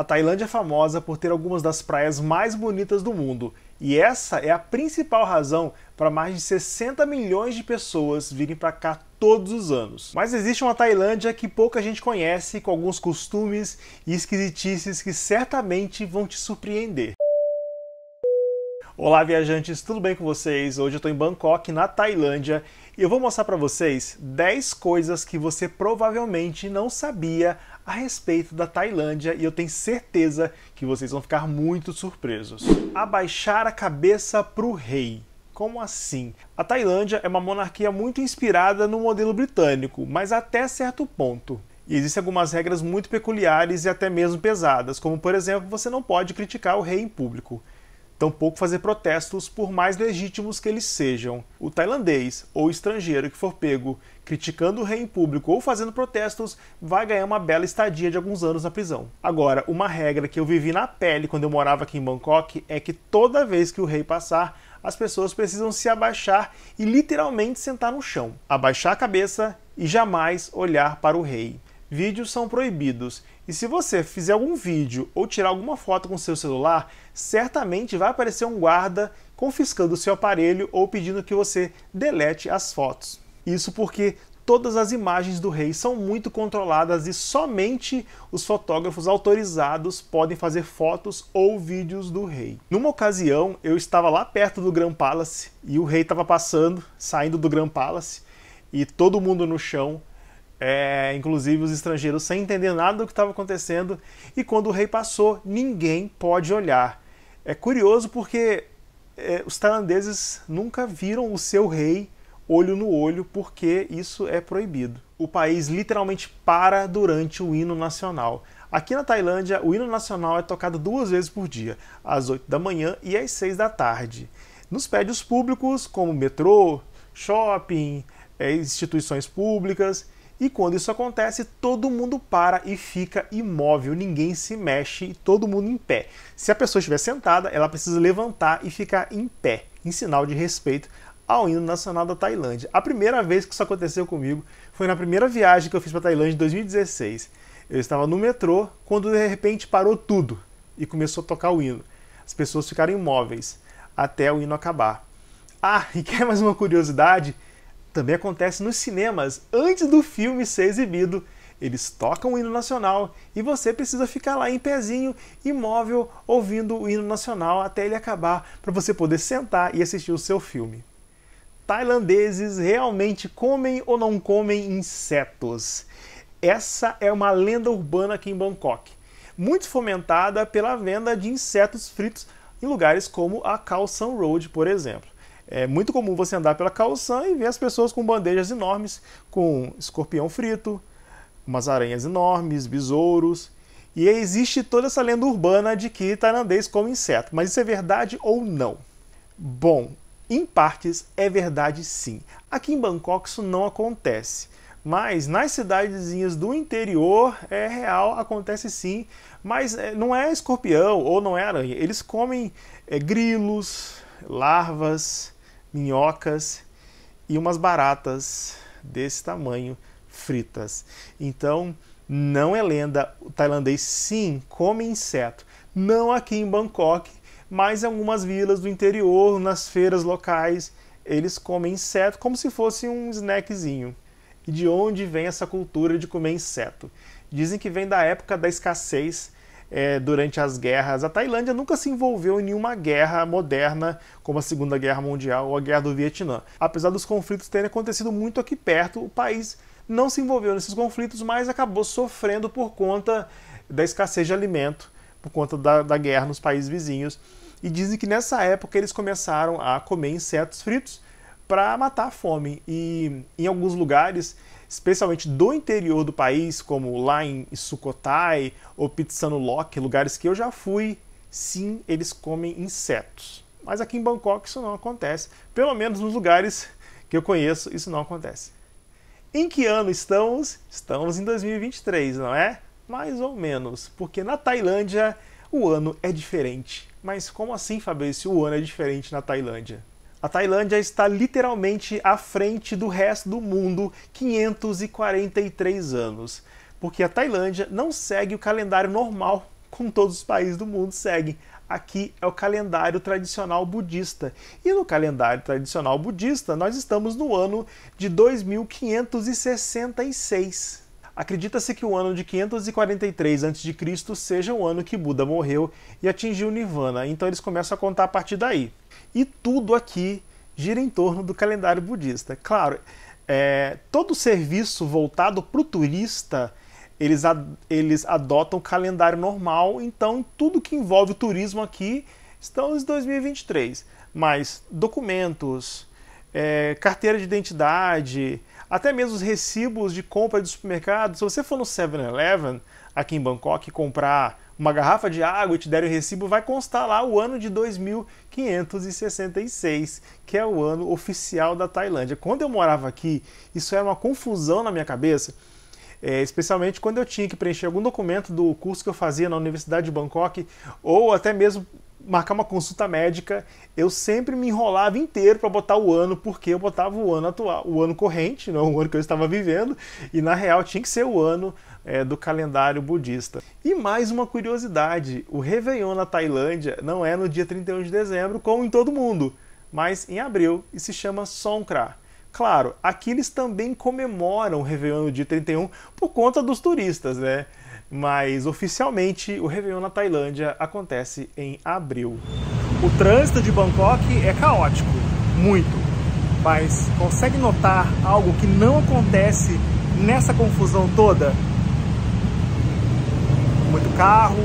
A Tailândia é famosa por ter algumas das praias mais bonitas do mundo, e essa é a principal razão para mais de 60 milhões de pessoas virem para cá todos os anos. Mas existe uma Tailândia que pouca gente conhece, com alguns costumes e esquisitices que certamente vão te surpreender. Olá, viajantes, tudo bem com vocês? Hoje eu estou em Bangkok, na Tailândia, e eu vou mostrar para vocês 10 coisas que você provavelmente não sabia a respeito da Tailândia e eu tenho certeza que vocês vão ficar muito surpresos. Abaixar a cabeça pro rei. Como assim? A Tailândia é uma monarquia muito inspirada no modelo britânico, mas até certo ponto. E existem algumas regras muito peculiares e até mesmo pesadas, como por exemplo, você não pode criticar o rei em público tampouco fazer protestos por mais legítimos que eles sejam. O tailandês ou estrangeiro que for pego criticando o rei em público ou fazendo protestos vai ganhar uma bela estadia de alguns anos na prisão. Agora, uma regra que eu vivi na pele quando eu morava aqui em Bangkok é que toda vez que o rei passar, as pessoas precisam se abaixar e literalmente sentar no chão, abaixar a cabeça e jamais olhar para o rei. Vídeos são proibidos e se você fizer algum vídeo ou tirar alguma foto com seu celular, certamente vai aparecer um guarda confiscando o seu aparelho ou pedindo que você delete as fotos. Isso porque todas as imagens do rei são muito controladas e somente os fotógrafos autorizados podem fazer fotos ou vídeos do rei. Numa ocasião, eu estava lá perto do Grand Palace e o rei estava passando, saindo do Grand Palace, e todo mundo no chão é, inclusive os estrangeiros, sem entender nada do que estava acontecendo. E quando o rei passou, ninguém pode olhar. É curioso porque é, os tailandeses nunca viram o seu rei olho no olho, porque isso é proibido. O país literalmente para durante o hino nacional. Aqui na Tailândia, o hino nacional é tocado duas vezes por dia, às 8 da manhã e às 6 da tarde. Nos prédios públicos, como metrô, shopping, é, instituições públicas, e quando isso acontece, todo mundo para e fica imóvel, ninguém se mexe e todo mundo em pé. Se a pessoa estiver sentada, ela precisa levantar e ficar em pé, em sinal de respeito ao hino nacional da Tailândia. A primeira vez que isso aconteceu comigo foi na primeira viagem que eu fiz para a Tailândia em 2016. Eu estava no metrô quando de repente parou tudo e começou a tocar o hino. As pessoas ficaram imóveis até o hino acabar. Ah, e quer mais uma curiosidade? também acontece nos cinemas antes do filme ser exibido. Eles tocam o hino nacional e você precisa ficar lá em pezinho, imóvel, ouvindo o hino nacional até ele acabar para você poder sentar e assistir o seu filme. Tailandeses realmente comem ou não comem insetos? Essa é uma lenda urbana aqui em Bangkok, muito fomentada pela venda de insetos fritos em lugares como a Khao San Road, por exemplo é muito comum você andar pela calçã e ver as pessoas com bandejas enormes, com escorpião frito, umas aranhas enormes, besouros. E existe toda essa lenda urbana de que tailandês come inseto, mas isso é verdade ou não? Bom, em partes é verdade sim. Aqui em Bangkok isso não acontece, mas nas cidadezinhas do interior é real, acontece sim, mas é, não é escorpião ou não é aranha. Eles comem é, grilos, larvas, minhocas e umas baratas desse tamanho fritas. Então, não é lenda, o tailandês sim come inseto. Não aqui em Bangkok, mas em algumas vilas do interior, nas feiras locais, eles comem inseto como se fosse um snackzinho. E de onde vem essa cultura de comer inseto? Dizem que vem da época da escassez é, durante as guerras. A Tailândia nunca se envolveu em nenhuma guerra moderna, como a Segunda Guerra Mundial ou a Guerra do Vietnã. Apesar dos conflitos terem acontecido muito aqui perto, o país não se envolveu nesses conflitos, mas acabou sofrendo por conta da escassez de alimento, por conta da, da guerra nos países vizinhos. E dizem que nessa época eles começaram a comer insetos fritos para matar a fome. E em alguns lugares especialmente do interior do país, como lá em Sukhothai ou Pitsanulok, lugares que eu já fui, sim, eles comem insetos. Mas aqui em Bangkok isso não acontece, pelo menos nos lugares que eu conheço, isso não acontece. Em que ano estamos? Estamos em 2023, não é? Mais ou menos, porque na Tailândia o ano é diferente. Mas como assim, Fabrício, o ano é diferente na Tailândia? A Tailândia está literalmente à frente do resto do mundo 543 anos, porque a Tailândia não segue o calendário normal como todos os países do mundo seguem. Aqui é o calendário tradicional budista. E no calendário tradicional budista, nós estamos no ano de 2566. Acredita-se que o ano de 543 a.C. seja o ano que Buda morreu e atingiu Nirvana, então eles começam a contar a partir daí. E tudo aqui gira em torno do calendário budista. Claro, é, todo serviço voltado para o turista eles, ad, eles adotam o calendário normal, então tudo que envolve o turismo aqui estão em 2023. Mas documentos, é, carteira de identidade, até mesmo os recibos de compra de supermercado. Se você for no 7-Eleven aqui em Bangkok e comprar uma garrafa de água e te der o recibo, vai constar lá o ano de 2566, que é o ano oficial da Tailândia. Quando eu morava aqui, isso era uma confusão na minha cabeça é, especialmente quando eu tinha que preencher algum documento do curso que eu fazia na Universidade de Bangkok, ou até mesmo marcar uma consulta médica, eu sempre me enrolava inteiro para botar o ano, porque eu botava o ano atual, o ano corrente, não o ano que eu estava vivendo, e na real tinha que ser o ano é, do calendário budista. E mais uma curiosidade: o Réveillon na Tailândia não é no dia 31 de dezembro, como em todo mundo, mas em abril e se chama Songkran. Claro, aqui eles também comemoram o Réveillon dia 31 por conta dos turistas, né? Mas oficialmente o Réveillon na Tailândia acontece em abril. O trânsito de Bangkok é caótico, muito. Mas consegue notar algo que não acontece nessa confusão toda? Muito carro,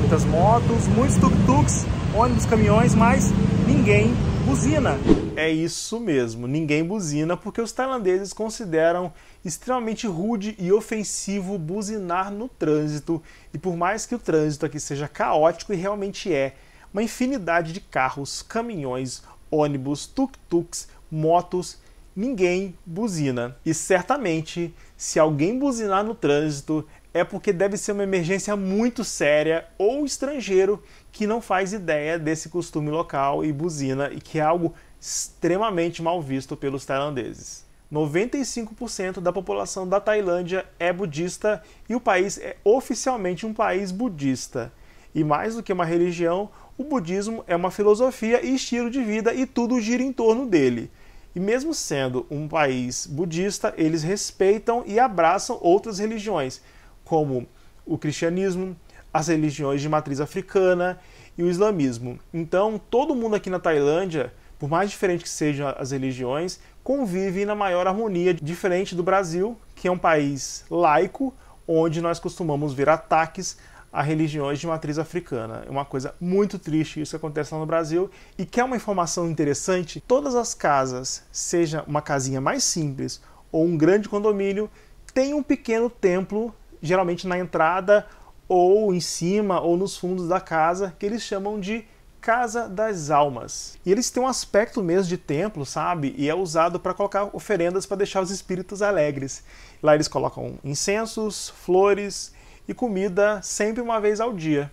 muitas motos, muitos tuk-tuks, ônibus, caminhões, mas ninguém buzina. É isso mesmo, ninguém buzina porque os tailandeses consideram extremamente rude e ofensivo buzinar no trânsito. E por mais que o trânsito aqui seja caótico e realmente é, uma infinidade de carros, caminhões, ônibus, tuk-tuks, motos, ninguém buzina. E certamente, se alguém buzinar no trânsito, é porque deve ser uma emergência muito séria ou estrangeiro que não faz ideia desse costume local e buzina e que é algo extremamente mal visto pelos tailandeses. 95% da população da Tailândia é budista e o país é oficialmente um país budista. E mais do que uma religião, o budismo é uma filosofia e estilo de vida e tudo gira em torno dele. E mesmo sendo um país budista, eles respeitam e abraçam outras religiões, como o cristianismo, as religiões de matriz africana e o islamismo. Então, todo mundo aqui na Tailândia por mais diferentes que sejam as religiões, convivem na maior harmonia, diferente do Brasil, que é um país laico, onde nós costumamos ver ataques a religiões de matriz africana. É uma coisa muito triste isso que acontece lá no Brasil. E quer uma informação interessante? Todas as casas, seja uma casinha mais simples ou um grande condomínio, tem um pequeno templo, geralmente na entrada ou em cima ou nos fundos da casa, que eles chamam de Casa das Almas. E eles têm um aspecto mesmo de templo, sabe? E é usado para colocar oferendas para deixar os espíritos alegres. Lá eles colocam incensos, flores e comida sempre uma vez ao dia.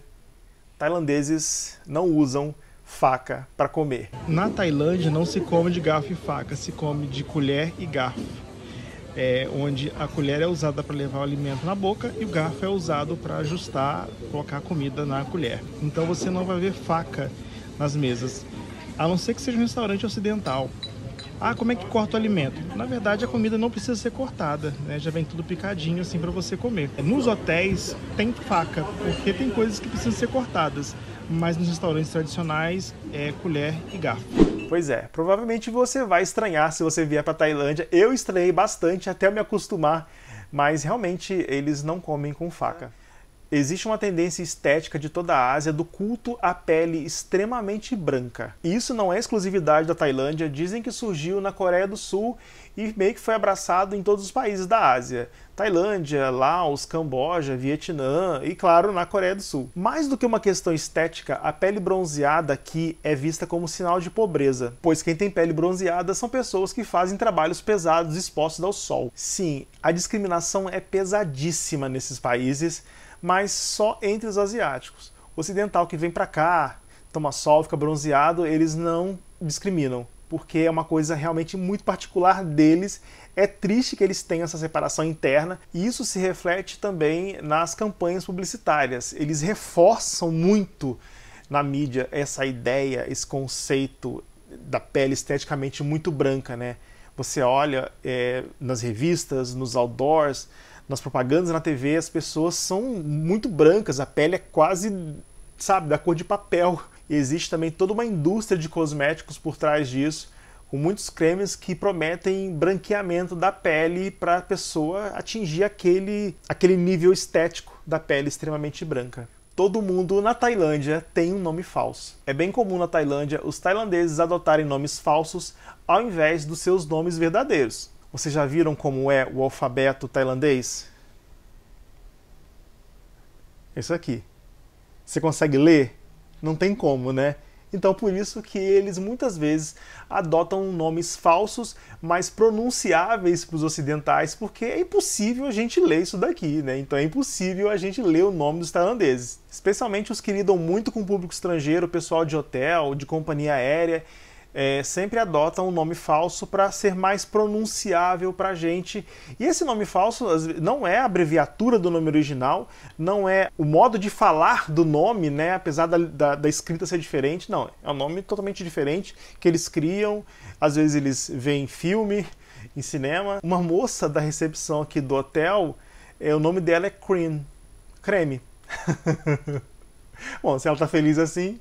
Tailandeses não usam faca para comer. Na Tailândia não se come de garfo e faca, se come de colher e garfo. É, onde a colher é usada para levar o alimento na boca e o garfo é usado para ajustar, colocar a comida na colher. Então você não vai ver faca nas mesas, a não ser que seja um restaurante ocidental. Ah, como é que corta o alimento? Na verdade, a comida não precisa ser cortada, né? Já vem tudo picadinho assim para você comer. Nos hotéis tem faca, porque tem coisas que precisam ser cortadas, mas nos restaurantes tradicionais é colher e garfo. Pois é, provavelmente você vai estranhar se você vier para Tailândia. Eu estranhei bastante até eu me acostumar, mas realmente eles não comem com faca. Existe uma tendência estética de toda a Ásia do culto à pele extremamente branca. Isso não é exclusividade da Tailândia, dizem que surgiu na Coreia do Sul e meio que foi abraçado em todos os países da Ásia. Tailândia, Laos, Camboja, Vietnã e, claro, na Coreia do Sul. Mais do que uma questão estética, a pele bronzeada aqui é vista como sinal de pobreza, pois quem tem pele bronzeada são pessoas que fazem trabalhos pesados expostos ao sol. Sim, a discriminação é pesadíssima nesses países mas só entre os asiáticos. O ocidental que vem para cá, toma sol, fica bronzeado, eles não discriminam, porque é uma coisa realmente muito particular deles. É triste que eles tenham essa separação interna e isso se reflete também nas campanhas publicitárias. Eles reforçam muito na mídia essa ideia, esse conceito da pele esteticamente muito branca, né? Você olha é, nas revistas, nos outdoors, nas propagandas, na TV, as pessoas são muito brancas, a pele é quase, sabe, da cor de papel. E existe também toda uma indústria de cosméticos por trás disso, com muitos cremes que prometem branqueamento da pele para a pessoa atingir aquele, aquele nível estético da pele extremamente branca todo mundo na Tailândia tem um nome falso. É bem comum na Tailândia os tailandeses adotarem nomes falsos ao invés dos seus nomes verdadeiros. Vocês já viram como é o alfabeto tailandês? Isso aqui. Você consegue ler? Não tem como, né? Então por isso que eles muitas vezes adotam nomes falsos, mas pronunciáveis para os ocidentais, porque é impossível a gente ler isso daqui, né? Então é impossível a gente ler o nome dos tailandeses, especialmente os que lidam muito com o público estrangeiro, pessoal de hotel, de companhia aérea é, sempre adotam um nome falso para ser mais pronunciável para a gente. E esse nome falso não é a abreviatura do nome original, não é o modo de falar do nome, né? apesar da, da, da escrita ser diferente, não. É um nome totalmente diferente que eles criam, às vezes eles veem filme, em cinema. Uma moça da recepção aqui do hotel, é, o nome dela é Cream, creme. Bom, se ela tá feliz assim,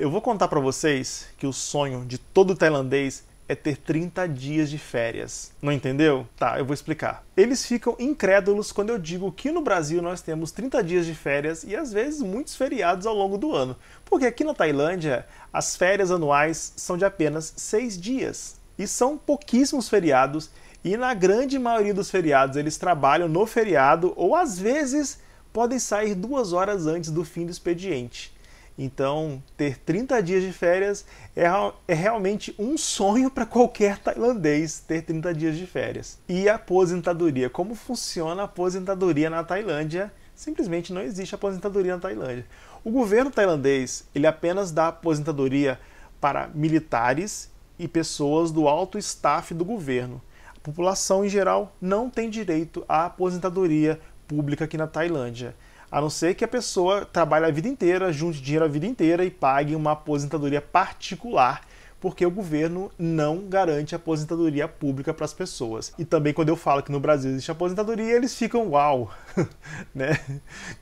eu vou contar para vocês que o sonho de todo tailandês é ter 30 dias de férias. Não entendeu? Tá, eu vou explicar. Eles ficam incrédulos quando eu digo que no Brasil nós temos 30 dias de férias e às vezes muitos feriados ao longo do ano, porque aqui na Tailândia as férias anuais são de apenas 6 dias e são pouquíssimos feriados e na grande maioria dos feriados eles trabalham no feriado ou às vezes podem sair duas horas antes do fim do expediente. Então, ter 30 dias de férias é, é realmente um sonho para qualquer tailandês ter 30 dias de férias. E a aposentadoria? Como funciona a aposentadoria na Tailândia? Simplesmente não existe aposentadoria na Tailândia. O governo tailandês ele apenas dá aposentadoria para militares e pessoas do alto staff do governo. A população em geral não tem direito à aposentadoria pública aqui na Tailândia. A não ser que a pessoa trabalhe a vida inteira, junte dinheiro a vida inteira e pague uma aposentadoria particular, porque o governo não garante aposentadoria pública para as pessoas. E também quando eu falo que no Brasil existe aposentadoria, eles ficam uau, né?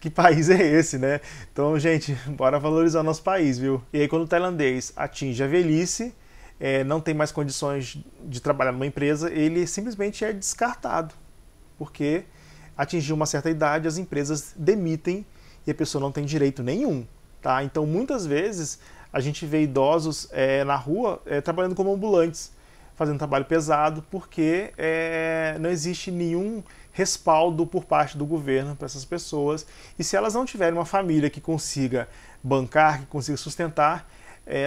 Que país é esse, né? Então, gente, bora valorizar nosso país, viu? E aí quando o tailandês atinge a velhice, é, não tem mais condições de trabalhar numa empresa, ele simplesmente é descartado, porque atingir uma certa idade, as empresas demitem e a pessoa não tem direito nenhum. Tá? Então, muitas vezes, a gente vê idosos é, na rua é, trabalhando como ambulantes, fazendo trabalho pesado, porque é, não existe nenhum respaldo por parte do governo para essas pessoas. E se elas não tiverem uma família que consiga bancar, que consiga sustentar,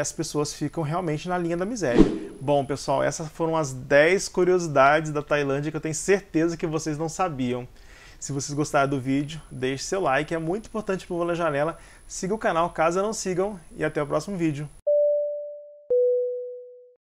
as pessoas ficam realmente na linha da miséria. Bom, pessoal, essas foram as 10 curiosidades da Tailândia que eu tenho certeza que vocês não sabiam. Se vocês gostaram do vídeo, deixe seu like, é muito importante para o Bola Janela. Siga o canal caso não sigam e até o próximo vídeo.